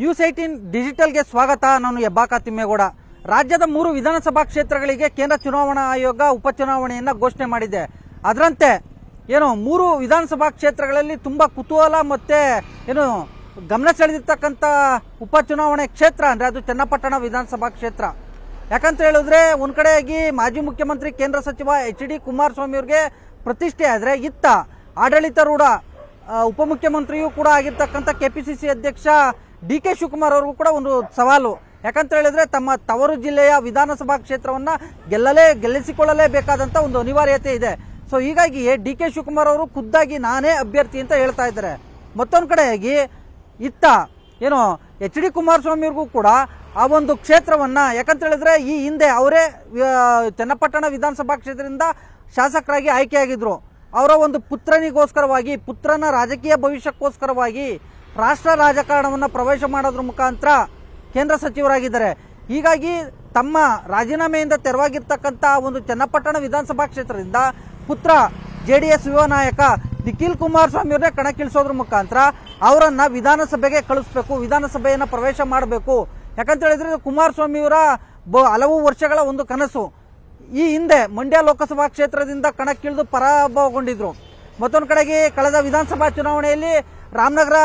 news eighteen ಡಿಜಿಟಲ್ಗೆ ಸ್ವಾಗತ ನಾನು ಹೆಬ್ಬಾಕ ತಿಮ್ಮೇಗೌಡ ರಾಜ್ಯದ ಮೂರು ವಿಧಾನಸಭಾ ಕ್ಷೇತ್ರಗಳಿಗೆ ಕೇಂದ್ರ ಚುನಾವಣಾ ಆಯೋಗ ಉಪಚುನಾವಣೆಯನ್ನ ಘೋಷಣೆ ಮಾಡಿದೆ ಅದರಂತೆ ಏನು ಮೂರು ವಿಧಾನಸಭಾ ಕ್ಷೇತ್ರಗಳಲ್ಲಿ ತುಂಬ ಕುತೂಹಲ ಮತ್ತೆ ಏನು ಗಮನ ಸೆಳೆದಿರ್ತಕ್ಕಂಥ ಉಪಚುನಾವಣೆ ಕ್ಷೇತ್ರ ಅಂದರೆ ಅದು ಚನ್ನಪಟ್ಟಣ ವಿಧಾನಸಭಾ ಕ್ಷೇತ್ರ ಯಾಕಂತ ಹೇಳಿದ್ರೆ ಒಂದ್ ಕಡೆಯಾಗಿ ಮಾಜಿ ಮುಖ್ಯಮಂತ್ರಿ ಕೇಂದ್ರ ಸಚಿವ ಎಚ್ ಡಿ ಕುಮಾರಸ್ವಾಮಿ ಅವರಿಗೆ ಪ್ರತಿಷ್ಠೆ ಆದರೆ ಇತ್ತ ಆಡಳಿತಾರೂಢ ಉಪಮುಖ್ಯಮಂತ್ರಿಯೂ ಕೂಡ ಆಗಿರ್ತಕ್ಕಂಥ ಕೆಪಿಸಿಸಿ ಅಧ್ಯಕ್ಷ ಡಿ ಕೆ ಶಿವಕುಮಾರ್ ಅವ್ರಿಗೂ ಕೂಡ ಒಂದು ಸವಾಲು ಯಾಕಂತ ಹೇಳಿದ್ರೆ ತಮ್ಮ ತವರು ಜಿಲ್ಲೆಯ ವಿಧಾನಸಭಾ ಕ್ಷೇತ್ರವನ್ನ ಗೆಲ್ಲಲೇ ಗೆಲ್ಲಿಸಿಕೊಳ್ಳಲೇಬೇಕಾದಂತ ಒಂದು ಅನಿವಾರ್ಯತೆ ಇದೆ ಸೊ ಹೀಗಾಗಿ ಡಿ ಕೆ ಶಿವಕುಮಾರ್ ಅವರು ಖುದ್ದಾಗಿ ನಾನೇ ಅಭ್ಯರ್ಥಿ ಅಂತ ಹೇಳ್ತಾ ಇದ್ದಾರೆ ಮತ್ತೊಂದು ಕಡೆಯಾಗಿ ಇತ್ತ ಏನು ಎಚ್ ಡಿ ಅವ್ರಿಗೂ ಕೂಡ ಆ ಒಂದು ಕ್ಷೇತ್ರವನ್ನ ಯಾಕಂತ ಹೇಳಿದ್ರೆ ಈ ಹಿಂದೆ ಅವರೇ ಚನ್ನಪಟ್ಟಣ ವಿಧಾನಸಭಾ ಕ್ಷೇತ್ರದಿಂದ ಶಾಸಕರಾಗಿ ಆಯ್ಕೆಯಾಗಿದ್ರು ಅವರ ಒಂದು ಪುತ್ರನಿಗೋಸ್ಕರವಾಗಿ ಪುತ್ರನ ರಾಜಕೀಯ ಭವಿಷ್ಯಕ್ಕೋಸ್ಕರವಾಗಿ ರಾಷ್ಟ್ರ ರಾಜಕಾರಣವನ್ನು ಪ್ರವೇಶ ಮಾಡೋದ್ರ ಮುಖಾಂತರ ಕೇಂದ್ರ ಸಚಿವರಾಗಿದ್ದಾರೆ ಹೀಗಾಗಿ ತಮ್ಮ ರಾಜೀನಾಮೆಯಿಂದ ತೆರವಾಗಿರ್ತಕ್ಕಂಥ ಒಂದು ಚನ್ನಪಟ್ಟಣ ವಿಧಾನಸಭಾ ಕ್ಷೇತ್ರದಿಂದ ಪುತ್ರ ಜೆ ಡಿ ಎಸ್ ಯುವ ನಾಯಕ ನಿಖಿಲ್ ಅವರನ್ನೇ ಕಣಕ್ಕಿಳಿಸೋದ್ರ ಮುಖಾಂತರ ಅವರನ್ನು ವಿಧಾನಸಭೆಗೆ ಕಳಿಸ್ಬೇಕು ವಿಧಾನಸಭೆಯನ್ನು ಪ್ರವೇಶ ಮಾಡಬೇಕು ಯಾಕಂತ ಹೇಳಿದ್ರೆ ಕುಮಾರಸ್ವಾಮಿಯವರ ಬ ಹಲವು ವರ್ಷಗಳ ಒಂದು ಕನಸು ಈ ಹಿಂದೆ ಮಂಡ್ಯ ಲೋಕಸಭಾ ಕ್ಷೇತ್ರದಿಂದ ಕಣಕ್ಕಿಳಿದು ಪರಾಭವಗೊಂಡಿದ್ರು ಮತ್ತೊಂದು ಕಡೆಗೆ ಕಳೆದ ವಿಧಾನಸಭಾ ಚುನಾವಣೆಯಲ್ಲಿ ರಾಮನಗರ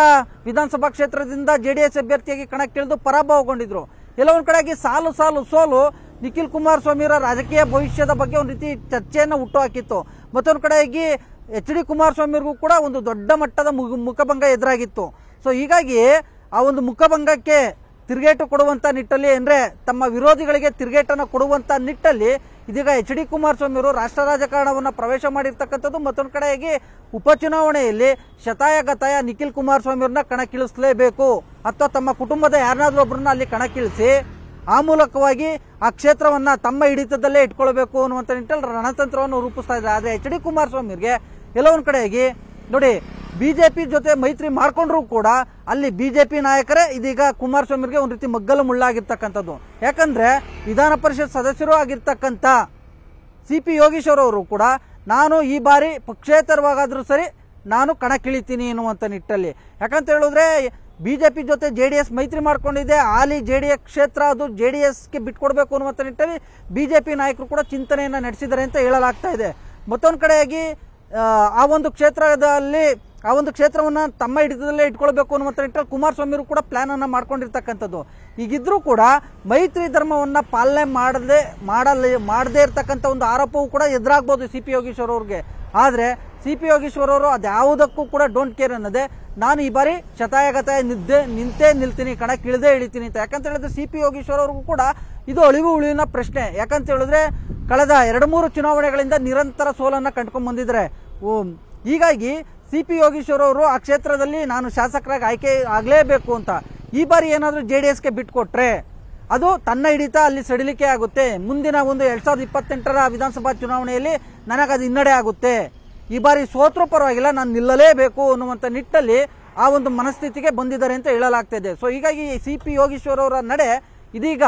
ವಿಧಾನಸಭಾ ಕ್ಷೇತ್ರದಿಂದ ಜೆ ಡಿ ಎಸ್ ಅಭ್ಯರ್ಥಿಯಾಗಿ ಕಣಕ್ಕಿಳಿದು ಪರಾಭವಗೊಂಡಿದ್ರು ಕೆಲವೊಂದು ಕಡೆಗೆ ಸಾಲು ಸಾಲು ಸೋಲು ನಿಖಿಲ್ ಕುಮಾರಸ್ವಾಮಿಯವರ ರಾಜಕೀಯ ಭವಿಷ್ಯದ ಬಗ್ಗೆ ಒಂದು ರೀತಿ ಚರ್ಚೆಯನ್ನು ಹಾಕಿತ್ತು ಮತ್ತೊಂದು ಕಡೆಯಾಗಿ ಎಚ್ ಡಿ ಕುಮಾರಸ್ವಾಮಿಯವ್ರಿಗೂ ಕೂಡ ಒಂದು ದೊಡ್ಡ ಮಟ್ಟದ ಮುಖಭಂಗ ಎದುರಾಗಿತ್ತು ಸೊ ಹೀಗಾಗಿ ಆ ಒಂದು ಮುಖಭಂಗಕ್ಕೆ ತಿರುಗೇಟು ಕೊಡುವಂಥ ನಿಟ್ಟಲ್ಲಿ ಅಂದರೆ ತಮ್ಮ ವಿರೋಧಿಗಳಿಗೆ ತಿರುಗೇಟನ್ನು ಕೊಡುವಂಥ ನಿಟ್ಟಲ್ಲಿ ಇದೀಗ ಎಚ್ ಡಿ ಕುಮಾರಸ್ವಾಮಿ ಅವರು ರಾಷ್ಟ್ರ ರಾಜಕಾರಣವನ್ನು ಪ್ರವೇಶ ಮಾಡಿರ್ತಕ್ಕಂಥದ್ದು ಮತ್ತೊಂದು ಕಡೆಯಾಗಿ ಉಪಚುನಾವಣೆಯಲ್ಲಿ ಶತಾಯ ಗತಾಯ ನಿಖಿಲ್ ಕುಮಾರಸ್ವಾಮಿ ಅವ್ರನ್ನ ಕಣಕ್ಕಿಳಿಸಲೇಬೇಕು ಅಥವಾ ತಮ್ಮ ಕುಟುಂಬದ ಯಾರನ್ನಾದ್ರೂ ಒಬ್ಬರನ್ನ ಅಲ್ಲಿ ಕಣಕ್ಕಿಳಿಸಿ ಆ ಮೂಲಕವಾಗಿ ಆ ಕ್ಷೇತ್ರವನ್ನ ತಮ್ಮ ಹಿಡಿತದಲ್ಲೇ ಇಟ್ಕೊಳ್ಬೇಕು ಅನ್ನುವಂಥ ನಿಟ್ಟಲ್ಲಿ ರಣತಂತ್ರವನ್ನು ರೂಪಿಸ್ತಾ ಇದ್ದಾರೆ ಆದರೆ ಎಚ್ ಡಿ ಕುಮಾರಸ್ವಾಮಿ ಎಲ್ಲೋ ಕೆಲವೊಂದು ಕಡೆಯಾಗಿ ನೋಡಿ ಬಿಜೆಪಿ ಜೊತೆ ಮೈತ್ರಿ ಮಾಡ್ಕೊಂಡ್ರೂ ಕೂಡ ಅಲ್ಲಿ ಬಿಜೆಪಿ ನಾಯಕರೇ ಇದೀಗ ಕುಮಾರಸ್ವಾಮಿಗೆ ಒಂದು ರೀತಿ ಮಗ್ಗಲು ಮುಳ್ಳಾಗಿರ್ತಕ್ಕಂಥದ್ದು ಯಾಕಂದ್ರೆ ವಿಧಾನ ಪರಿಷತ್ ಸದಸ್ಯರು ಆಗಿರ್ತಕ್ಕಂಥ ಸಿ ಪಿ ಯೋಗೀಶ್ವರ್ ಅವರು ಕೂಡ ನಾನು ಈ ಬಾರಿ ಪಕ್ಷೇತರವಾಗಾದರೂ ಸರಿ ನಾನು ಕಣಕ್ಕಿಳಿತೀನಿ ಎನ್ನುವಂಥ ನಿಟ್ಟಲ್ಲಿ ಯಾಕಂತ ಹೇಳಿದ್ರೆ ಬಿ ಜೆ ಪಿ ಜೊತೆ ಜೆ ಡಿ ಎಸ್ ಮೈತ್ರಿ ಮಾಡ್ಕೊಂಡಿದೆ ಆಲಿ ಜೆ ಡಿ ಎಸ್ ಕ್ಷೇತ್ರ ಅದು ಜೆ ಡಿ ಎಸ್ಗೆ ಬಿಟ್ಕೊಡ್ಬೇಕು ಅನ್ನುವಂಥ ನಿಟ್ಟಲ್ಲಿ ಬಿ ಜೆ ಪಿ ನಾಯಕರು ಕೂಡ ಚಿಂತನೆಯನ್ನು ನಡೆಸಿದ್ದಾರೆ ಅಂತ ಹೇಳಲಾಗ್ತಾ ಇದೆ ಮತ್ತೊಂದು ಕಡೆಯಾಗಿ ಆ ಒಂದು ಕ್ಷೇತ್ರದಲ್ಲಿ ಆ ಒಂದು ಕ್ಷೇತ್ರವನ್ನು ತಮ್ಮ ಹಿಡಿತದಲ್ಲೇ ಇಟ್ಕೊಳ್ಬೇಕು ಅನ್ನುವಂಥ ನಿಟ್ಟಲ್ಲಿ ಕುಮಾರಸ್ವಾಮಿಯವರು ಕೂಡ ಪ್ಲಾನನ್ನು ಮಾಡ್ಕೊಂಡಿರ್ತಕ್ಕಂಥದ್ದು ಈಗಿದ್ರೂ ಕೂಡ ಮೈತ್ರಿ ಧರ್ಮವನ್ನು ಪಾಲನೆ ಮಾಡದೆ ಮಾಡಲಿ ಮಾಡದೇ ಇರತಕ್ಕಂಥ ಒಂದು ಆರೋಪವೂ ಕೂಡ ಎದುರಾಗ್ಬೋದು ಸಿ ಪಿ ಯೋಗೀಶ್ವರ್ ಅವ್ರಿಗೆ ಆದರೆ ಸಿ ಪಿ ಯೋಗೀಶ್ವರ್ ಅವರು ಅದ್ಯಾವುದಕ್ಕೂ ಕೂಡ ಡೋಂಟ್ ಕೇರ್ ಅನ್ನೋದೇ ನಾನು ಈ ಬಾರಿ ಶತಾಯಗತಾಯ ನಿದ್ದೆ ನಿಂತೇ ನಿಲ್ತೀನಿ ಕಣಕ್ಕೆ ಇಳಿದೇ ಇಳಿತೀನಿ ಅಂತ ಯಾಕಂತ ಹೇಳಿದ್ರೆ ಸಿ ಪಿ ಯೋಗೀಶ್ವರ್ ಅವ್ರಿಗೂ ಕೂಡ ಇದು ಅಳಿವು ಉಳಿವಿನ ಪ್ರಶ್ನೆ ಯಾಕಂತ ಹೇಳಿದ್ರೆ ಕಳೆದ ಎರಡು ಮೂರು ಚುನಾವಣೆಗಳಿಂದ ನಿರಂತರ ಸೋಲನ್ನು ಕಂಡ್ಕೊಂಡ್ಬಂದಿದ್ದಾರೆ ಹೀಗಾಗಿ ಸಿ ಪಿ ಯೋಗೀಶ್ವರವರು ಅವರು ಆ ಕ್ಷೇತ್ರದಲ್ಲಿ ನಾನು ಶಾಸಕರಾಗಿ ಆಯ್ಕೆ ಆಗಲೇಬೇಕು ಅಂತ ಈ ಬಾರಿ ಏನಾದರೂ ಜೆ ಡಿ ಎಸ್ಗೆ ಬಿಟ್ಕೊಟ್ರೆ ಅದು ತನ್ನ ಹಿಡಿತ ಅಲ್ಲಿ ಸಡಿಲಿಕೆ ಆಗುತ್ತೆ ಮುಂದಿನ ಒಂದು ಎರಡು ಸಾವಿರದ ಇಪ್ಪತ್ತೆಂಟರ ವಿಧಾನಸಭಾ ಚುನಾವಣೆಯಲ್ಲಿ ನನಗದು ಹಿನ್ನಡೆ ಆಗುತ್ತೆ ಈ ಬಾರಿ ಸೋತ್ರೂ ಪರವಾಗಿಲ್ಲ ನಾನು ನಿಲ್ಲಲೇಬೇಕು ಅನ್ನುವಂಥ ನಿಟ್ಟಲ್ಲಿ ಆ ಒಂದು ಮನಸ್ಥಿತಿಗೆ ಬಂದಿದ್ದಾರೆ ಅಂತ ಹೇಳಲಾಗ್ತಿದೆ ಸೊ ಹೀಗಾಗಿ ಸಿ ಪಿ ಯೋಗೀಶ್ವರವರ ಅವರ ನಡೆ ಇದೀಗ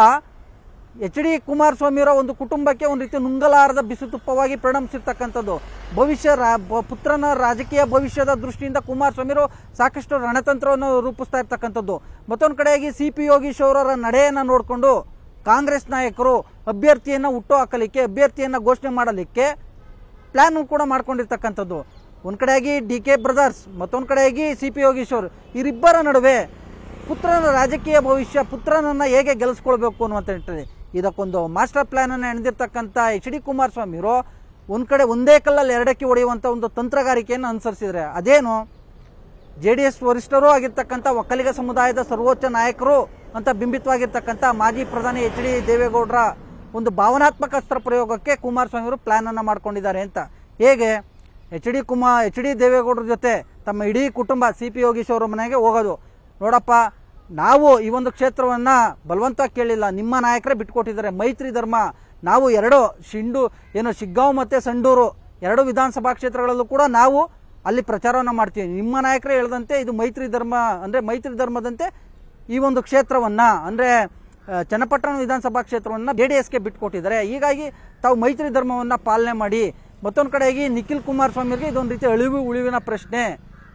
ಎಚ್ ಡಿ ಅವರ ಒಂದು ಕುಟುಂಬಕ್ಕೆ ಒಂದು ರೀತಿ ನುಂಗಲಾರದ ತುಪ್ಪವಾಗಿ ಪರಿಣಮಿಸಿರ್ತಕ್ಕಂಥದ್ದು ಭವಿಷ್ಯ ಪುತ್ರನ ರಾಜಕೀಯ ಭವಿಷ್ಯದ ದೃಷ್ಟಿಯಿಂದ ಕುಮಾರಸ್ವಾಮಿಯವರು ಸಾಕಷ್ಟು ರಣತಂತ್ರವನ್ನು ರೂಪಿಸ್ತಾ ಇರ್ತಕ್ಕಂಥದ್ದು ಮತ್ತೊಂದು ಕಡೆಯಾಗಿ ಸಿ ಪಿ ಯೋಗೀಶ್ ನಡೆಯನ್ನು ನೋಡಿಕೊಂಡು ಕಾಂಗ್ರೆಸ್ ನಾಯಕರು ಅಭ್ಯರ್ಥಿಯನ್ನು ಹುಟ್ಟು ಹಾಕಲಿಕ್ಕೆ ಅಭ್ಯರ್ಥಿಯನ್ನು ಘೋಷಣೆ ಮಾಡಲಿಕ್ಕೆ ಪ್ಲಾನ್ ಕೂಡ ಮಾಡ್ಕೊಂಡಿರ್ತಕ್ಕಂಥದ್ದು ಒಂದು ಕಡೆಯಾಗಿ ಡಿ ಕೆ ಬ್ರದರ್ಸ್ ಮತ್ತೊಂದು ಕಡೆಯಾಗಿ ಸಿ ಪಿ ಯೋಗೀಶ್ ಅವರು ಇವರಿಬ್ಬರ ನಡುವೆ ಪುತ್ರನ ರಾಜಕೀಯ ಭವಿಷ್ಯ ಪುತ್ರನನ್ನು ಹೇಗೆ ಗೆಲ್ಲಿಸ್ಕೊಳ್ಬೇಕು ಅನ್ನುವಂತ ಹೇಳ್ತದೆ ಇದಕ್ಕೊಂದು ಮಾಸ್ಟರ್ ಅನ್ನು ಎಣೆದಿರ್ತಕ್ಕಂಥ ಎಚ್ ಡಿ ಅವರು ಒಂದ್ ಕಡೆ ಒಂದೇ ಕಲ್ಲಲ್ಲಿ ಎರಡಕ್ಕೆ ಒಡೆಯುವಂತ ಒಂದು ತಂತ್ರಗಾರಿಕೆಯನ್ನು ಅನುಸರಿಸಿದ್ರೆ ಅದೇನು ಜೆ ಡಿ ಎಸ್ ವರಿಷ್ಠರು ಆಗಿರ್ತಕ್ಕಂಥ ಒಕ್ಕಲಿಗ ಸಮುದಾಯದ ಸರ್ವೋಚ್ಚ ನಾಯಕರು ಅಂತ ಬಿಂಬಿತವಾಗಿರ್ತಕ್ಕಂಥ ಮಾಜಿ ಪ್ರಧಾನಿ ಎಚ್ ಡಿ ದೇವೇಗೌಡರ ಒಂದು ಭಾವನಾತ್ಮಕ ಅಸ್ತ್ರ ಪ್ರಯೋಗಕ್ಕೆ ಕುಮಾರಸ್ವಾಮಿ ಪ್ಲಾನ್ ಅನ್ನು ಮಾಡ್ಕೊಂಡಿದ್ದಾರೆ ಅಂತ ಹೇಗೆ H D Kumar H D ದೇವೇಗೌಡರ ಜೊತೆ ತಮ್ಮ ಇಡೀ ಕುಟುಂಬ ಸಿ ಪಿ ಯೋಗೀಶ್ ಅವರ ಮನೆಗೆ ಹೋಗೋದು ನೋಡಪ್ಪ ನಾವು ಈ ಒಂದು ಕ್ಷೇತ್ರವನ್ನು ಬಲವಂತ ಕೇಳಿಲ್ಲ ನಿಮ್ಮ ನಾಯಕರೇ ಬಿಟ್ಟುಕೊಟ್ಟಿದ್ದಾರೆ ಮೈತ್ರಿ ಧರ್ಮ ನಾವು ಎರಡು ಶಿಂಡು ಏನು ಶಿಗ್ಗಾಂವ್ ಮತ್ತು ಸಂಡೂರು ಎರಡು ವಿಧಾನಸಭಾ ಕ್ಷೇತ್ರಗಳಲ್ಲೂ ಕೂಡ ನಾವು ಅಲ್ಲಿ ಪ್ರಚಾರವನ್ನು ಮಾಡ್ತೀವಿ ನಿಮ್ಮ ನಾಯಕರೇ ಹೇಳದಂತೆ ಇದು ಮೈತ್ರಿ ಧರ್ಮ ಅಂದರೆ ಮೈತ್ರಿ ಧರ್ಮದಂತೆ ಈ ಒಂದು ಕ್ಷೇತ್ರವನ್ನು ಅಂದರೆ ಚನ್ನಪಟ್ಟಣ ವಿಧಾನಸಭಾ ಕ್ಷೇತ್ರವನ್ನು ಜೆ ಡಿ ಎಸ್ಗೆ ಬಿಟ್ಟುಕೊಟ್ಟಿದ್ದಾರೆ ಹೀಗಾಗಿ ತಾವು ಮೈತ್ರಿ ಧರ್ಮವನ್ನು ಪಾಲನೆ ಮಾಡಿ ಮತ್ತೊಂದು ಕಡೆಯಾಗಿ ನಿಖಿಲ್ ಕುಮಾರಸ್ವಾಮಿ ಅವರಿಗೆ ಇದೊಂದು ರೀತಿ ಅಳಿವು ಉಳಿವಿನ ಪ್ರಶ್ನೆ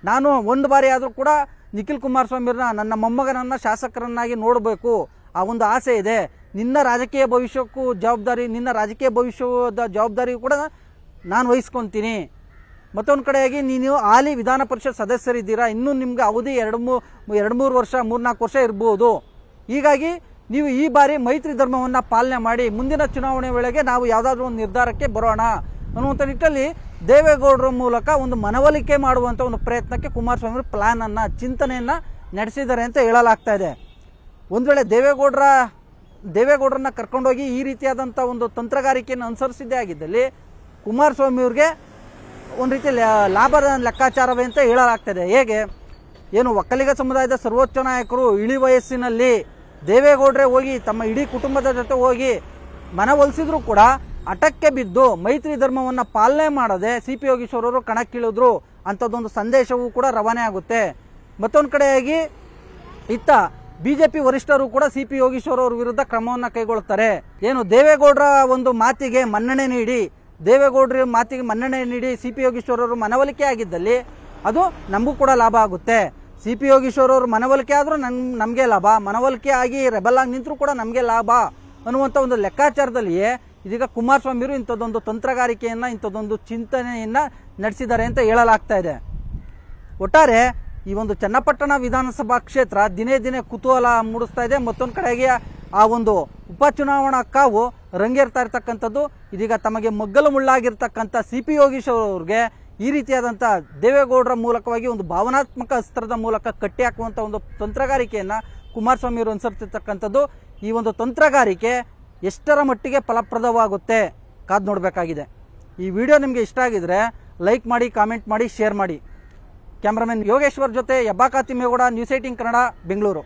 ನಾನು ಒಂದು ಬಾರಿ ಆದರೂ ಕೂಡ ನಿಖಿಲ್ ಕುಮಾರಸ್ವಾಮಿಯವ್ರನ್ನ ನನ್ನ ಮೊಮ್ಮಗನನ್ನ ಶಾಸಕರನ್ನಾಗಿ ನೋಡಬೇಕು ಆ ಒಂದು ಆಸೆ ಇದೆ ನಿನ್ನ ರಾಜಕೀಯ ಭವಿಷ್ಯಕ್ಕೂ ಜವಾಬ್ದಾರಿ ನಿನ್ನ ರಾಜಕೀಯ ಭವಿಷ್ಯದ ಜವಾಬ್ದಾರಿ ಕೂಡ ನಾನು ವಹಿಸ್ಕೊತೀನಿ ಮತ್ತೊಂದು ಕಡೆಯಾಗಿ ನೀನು ಹಾಲಿ ವಿಧಾನ ಪರಿಷತ್ ಸದಸ್ಯರಿದ್ದೀರಾ ಇನ್ನೂ ನಿಮಗೆ ಅವಧಿ ಎರಡು ಮೂ ಎರಡು ಮೂರು ವರ್ಷ ಮೂರ್ನಾಲ್ಕು ವರ್ಷ ಇರ್ಬೋದು ಹೀಗಾಗಿ ನೀವು ಈ ಬಾರಿ ಮೈತ್ರಿ ಧರ್ಮವನ್ನು ಪಾಲನೆ ಮಾಡಿ ಮುಂದಿನ ಚುನಾವಣೆ ವೇಳೆಗೆ ನಾವು ಯಾವುದಾದ್ರೂ ಒಂದು ನಿರ್ಧಾರಕ್ಕೆ ಬರೋಣ ಅನ್ನುವಂಥ ನಿಟ್ಟಲ್ಲಿ ದೇವೇಗೌಡರ ಮೂಲಕ ಒಂದು ಮನವೊಲಿಕೆ ಮಾಡುವಂಥ ಒಂದು ಪ್ರಯತ್ನಕ್ಕೆ ಕುಮಾರಸ್ವಾಮಿ ಅವರು ಪ್ಲ್ಯಾನನ್ನು ಚಿಂತನೆಯನ್ನು ನಡೆಸಿದ್ದಾರೆ ಅಂತ ಹೇಳಲಾಗ್ತಾ ಇದೆ ಒಂದು ವೇಳೆ ದೇವೇಗೌಡರ ದೇವೇಗೌಡರನ್ನ ಕರ್ಕೊಂಡೋಗಿ ಈ ರೀತಿಯಾದಂಥ ಒಂದು ತಂತ್ರಗಾರಿಕೆಯನ್ನು ಅನುಸರಿಸಿದ್ದೇ ಆಗಿದ್ದಲ್ಲಿ ಕುಮಾರಸ್ವಾಮಿ ಅವ್ರಿಗೆ ಒಂದು ರೀತಿ ಲಾಭದ ಲೆಕ್ಕಾಚಾರವೇ ಅಂತ ಹೇಳಲಾಗ್ತದೆ ಹೇಗೆ ಏನು ಒಕ್ಕಲಿಗ ಸಮುದಾಯದ ಸರ್ವೋಚ್ಚ ನಾಯಕರು ಇಳಿ ವಯಸ್ಸಿನಲ್ಲಿ ದೇವೇಗೌಡರೇ ಹೋಗಿ ತಮ್ಮ ಇಡೀ ಕುಟುಂಬದ ಜೊತೆ ಹೋಗಿ ಮನವೊಲಿಸಿದ್ರು ಕೂಡ ಅಟಕ್ಕೆ ಬಿದ್ದು ಮೈತ್ರಿ ಧರ್ಮವನ್ನು ಪಾಲನೆ ಮಾಡದೆ ಸಿ ಪಿ ಅವರು ಕಣಕ್ಕಿಳಿದ್ರು ಅಂಥದ್ದೊಂದು ಸಂದೇಶವೂ ಕೂಡ ರವಾನೆ ಆಗುತ್ತೆ ಮತ್ತೊಂದು ಕಡೆಯಾಗಿ ಇತ್ತ ಬಿಜೆಪಿ ವರಿಷ್ಠರು ಕೂಡ ಸಿ ಪಿ ಯೋಗೀಶ್ವರ ಅವರ ವಿರುದ್ಧ ಕ್ರಮವನ್ನು ಕೈಗೊಳ್ತಾರೆ ಏನು ದೇವೇಗೌಡರ ಒಂದು ಮಾತಿಗೆ ಮನ್ನಣೆ ನೀಡಿ ದೇವೇಗೌಡರ ಮಾತಿಗೆ ಮನ್ನಣೆ ನೀಡಿ ಸಿ ಪಿ ಅವರು ಮನವೊಲಿಕೆ ಆಗಿದ್ದಲ್ಲಿ ಅದು ನಮಗೂ ಕೂಡ ಲಾಭ ಆಗುತ್ತೆ ಸಿ ಪಿ ಯೋಗೀಶ್ವರವ್ರ ಮನವೊಲಿಕೆ ಆದರೂ ನನ್ ನಮಗೆ ಲಾಭ ಮನವೊಲಿಕೆ ಆಗಿ ರೆಬಲ್ ಆಗಿ ನಿಂತರೂ ಕೂಡ ನಮಗೆ ಲಾಭ ಅನ್ನುವಂಥ ಒಂದು ಲೆಕ್ಕಾಚಾರದಲ್ಲಿಯೇ ಇದೀಗ ಕುಮಾರಸ್ವಾಮಿಯವರು ಇಂಥದ್ದೊಂದು ತಂತ್ರಗಾರಿಕೆಯನ್ನು ಇಂಥದ್ದೊಂದು ಚಿಂತನೆಯನ್ನು ನಡೆಸಿದ್ದಾರೆ ಅಂತ ಹೇಳಲಾಗ್ತಾ ಇದೆ ಒಟ್ಟಾರೆ ಈ ಒಂದು ಚನ್ನಪಟ್ಟಣ ವಿಧಾನಸಭಾ ಕ್ಷೇತ್ರ ದಿನೇ ದಿನೇ ಕುತೂಹಲ ಮೂಡಿಸ್ತಾ ಇದೆ ಮತ್ತೊಂದು ಕಡೆಗೆ ಆ ಒಂದು ಉಪಚುನಾವಣಾ ಕಾವು ರಂಗೇರ್ತಾ ಇರ್ತಕ್ಕಂಥದ್ದು ಇದೀಗ ತಮಗೆ ಮಗ್ಗಲು ಮುಳ್ಳಾಗಿರ್ತಕ್ಕಂಥ ಸಿ ಪಿ ಯೋಗೀಶ್ ಅವ್ರಿಗೆ ಈ ರೀತಿಯಾದಂಥ ದೇವೇಗೌಡರ ಮೂಲಕವಾಗಿ ಒಂದು ಭಾವನಾತ್ಮಕ ಅಸ್ತ್ರದ ಮೂಲಕ ಕಟ್ಟಿ ಹಾಕುವಂಥ ಒಂದು ತಂತ್ರಗಾರಿಕೆಯನ್ನು ಕುಮಾರಸ್ವಾಮಿ ಅವರು ಅನುಸರಿಸಿರ್ತಕ್ಕಂಥದ್ದು ಈ ಒಂದು ತಂತ್ರಗಾರಿಕೆ ಎಷ್ಟರ ಮಟ್ಟಿಗೆ ಫಲಪ್ರದವಾಗುತ್ತೆ ಕಾದು ನೋಡಬೇಕಾಗಿದೆ ಈ ವಿಡಿಯೋ ನಿಮಗೆ ಇಷ್ಟ ಆಗಿದ್ರೆ ಲೈಕ್ ಮಾಡಿ ಕಾಮೆಂಟ್ ಮಾಡಿ ಶೇರ್ ಮಾಡಿ ಕ್ಯಾಮ್ರಾಮನ್ ಯೋಗೇಶ್ವರ್ ಜೊತೆ ತಿಮ್ಮೇಗೌಡ ನ್ಯೂಸ್ ಏಟಿಂಗ್ ಕನ್ನಡ ಬೆಂಗಳೂರು